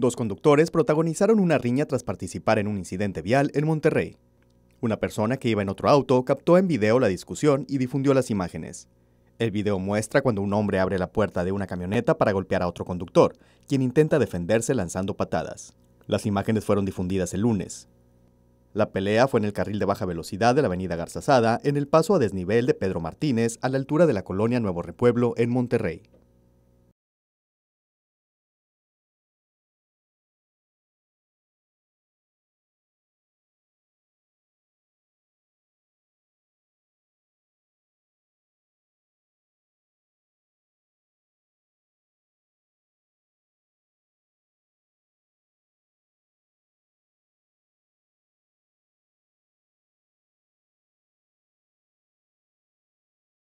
Dos conductores protagonizaron una riña tras participar en un incidente vial en Monterrey. Una persona que iba en otro auto captó en video la discusión y difundió las imágenes. El video muestra cuando un hombre abre la puerta de una camioneta para golpear a otro conductor, quien intenta defenderse lanzando patadas. Las imágenes fueron difundidas el lunes. La pelea fue en el carril de baja velocidad de la avenida Garzazada, en el paso a desnivel de Pedro Martínez, a la altura de la colonia Nuevo Repueblo, en Monterrey.